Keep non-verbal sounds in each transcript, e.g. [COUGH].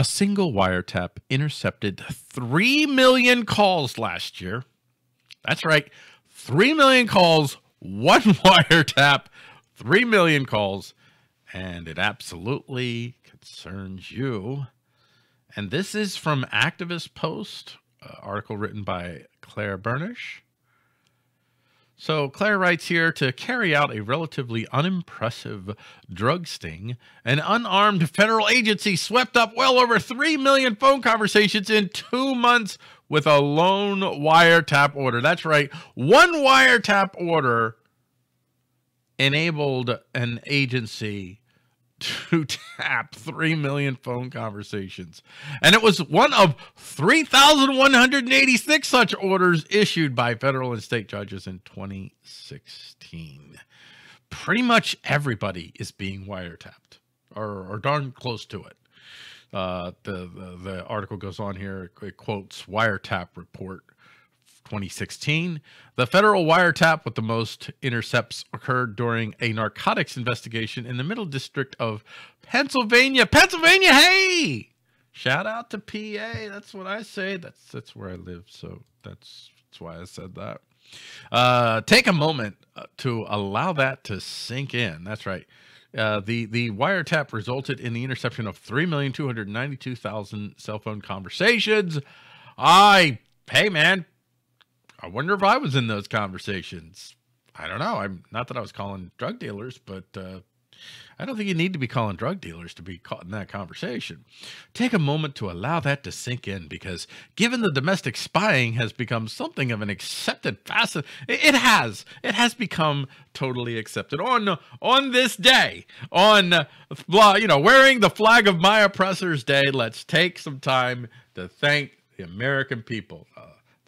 A single wiretap intercepted 3 million calls last year. That's right, 3 million calls, [LAUGHS] one wiretap, 3 million calls, and it absolutely concerns you. And this is from Activist Post, uh, article written by Claire Burnish. So Claire writes here to carry out a relatively unimpressive drug sting, an unarmed federal agency swept up well over 3 million phone conversations in two months with a lone wiretap order. That's right, one wiretap order enabled an agency to [LAUGHS] tap 3 million phone conversations. And it was one of 3,186 such orders issued by federal and state judges in 2016. Pretty much everybody is being wiretapped or, or darn close to it. Uh, the, the, the, article goes on here, it quotes wiretap report 2016. The federal wiretap with the most intercepts occurred during a narcotics investigation in the Middle District of Pennsylvania. Pennsylvania, hey! Shout out to PA. That's what I say. That's that's where I live, so that's that's why I said that. Uh, take a moment uh, to allow that to sink in. That's right. Uh, the the wiretap resulted in the interception of three million two hundred ninety two thousand cell phone conversations. I hey man, I wonder if I was in those conversations. I don't know. I'm not that I was calling drug dealers, but uh, I don't think you need to be calling drug dealers to be caught in that conversation. Take a moment to allow that to sink in because given the domestic spying has become something of an accepted facet, it has. It has become totally accepted on on this day, on you know, wearing the flag of my oppressors day, let's take some time to thank the American people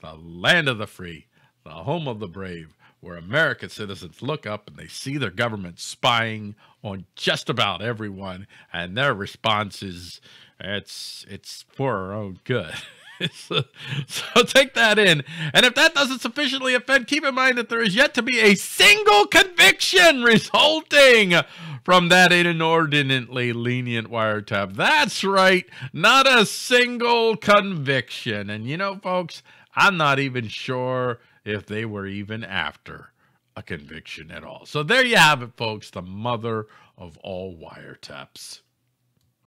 the land of the free, the home of the brave, where American citizens look up and they see their government spying on just about everyone, and their response is, it's, it's for our own good. [LAUGHS] [LAUGHS] so, take that in. And if that doesn't sufficiently offend, keep in mind that there is yet to be a single conviction resulting from that inordinately lenient wiretap. That's right, not a single conviction. And you know, folks, I'm not even sure if they were even after a conviction at all. So there you have it, folks, the mother of all wiretaps.